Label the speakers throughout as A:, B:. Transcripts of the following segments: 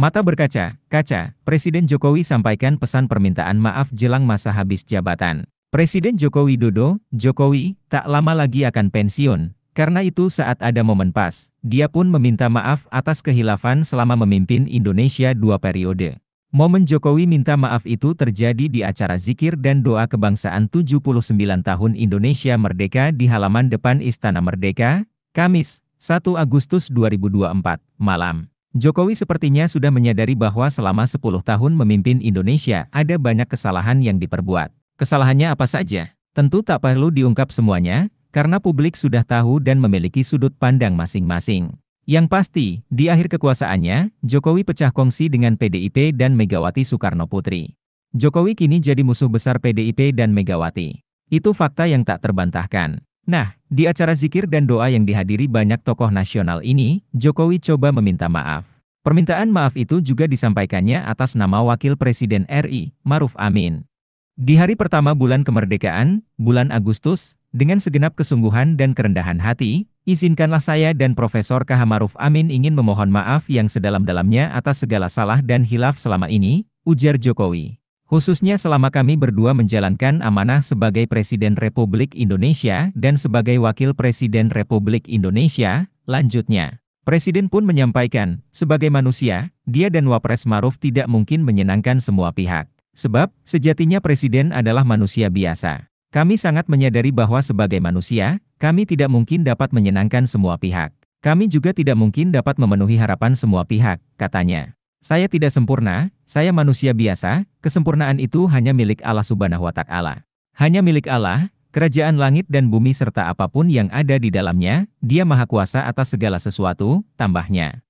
A: Mata berkaca, kaca, Presiden Jokowi sampaikan pesan permintaan maaf jelang masa habis jabatan. Presiden Jokowi Dodo, Jokowi, tak lama lagi akan pensiun. Karena itu saat ada momen pas, dia pun meminta maaf atas kehilafan selama memimpin Indonesia dua periode. Momen Jokowi minta maaf itu terjadi di acara zikir dan doa kebangsaan 79 tahun Indonesia Merdeka di halaman depan Istana Merdeka, Kamis, 1 Agustus 2024, malam. Jokowi sepertinya sudah menyadari bahwa selama 10 tahun memimpin Indonesia ada banyak kesalahan yang diperbuat. Kesalahannya apa saja? Tentu tak perlu diungkap semuanya, karena publik sudah tahu dan memiliki sudut pandang masing-masing. Yang pasti, di akhir kekuasaannya, Jokowi pecah kongsi dengan PDIP dan Megawati Soekarno Putri. Jokowi kini jadi musuh besar PDIP dan Megawati. Itu fakta yang tak terbantahkan. Nah, di acara zikir dan doa yang dihadiri banyak tokoh nasional ini, Jokowi coba meminta maaf. Permintaan maaf itu juga disampaikannya atas nama Wakil Presiden RI, Maruf Amin. Di hari pertama bulan kemerdekaan, bulan Agustus, dengan segenap kesungguhan dan kerendahan hati, izinkanlah saya dan Profesor KH Maruf Amin ingin memohon maaf yang sedalam-dalamnya atas segala salah dan hilaf selama ini, ujar Jokowi khususnya selama kami berdua menjalankan amanah sebagai Presiden Republik Indonesia dan sebagai Wakil Presiden Republik Indonesia, lanjutnya. Presiden pun menyampaikan, sebagai manusia, dia dan Wapres Maruf tidak mungkin menyenangkan semua pihak. Sebab, sejatinya Presiden adalah manusia biasa. Kami sangat menyadari bahwa sebagai manusia, kami tidak mungkin dapat menyenangkan semua pihak. Kami juga tidak mungkin dapat memenuhi harapan semua pihak, katanya. Saya tidak sempurna, saya manusia biasa, kesempurnaan itu hanya milik Allah subhanahu wa ta'ala. Hanya milik Allah, kerajaan langit dan bumi serta apapun yang ada di dalamnya, dia maha kuasa atas segala sesuatu, tambahnya.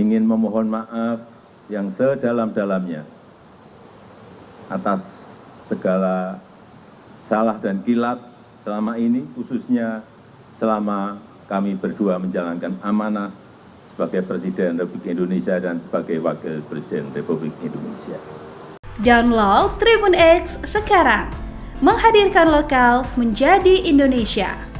B: Ingin memohon maaf yang sedalam-dalamnya atas segala salah dan kilat selama ini, khususnya selama kami berdua menjalankan amanah sebagai Presiden Republik Indonesia dan sebagai Wakil Presiden Republik Indonesia. Download Tribun X sekarang, menghadirkan lokal menjadi Indonesia.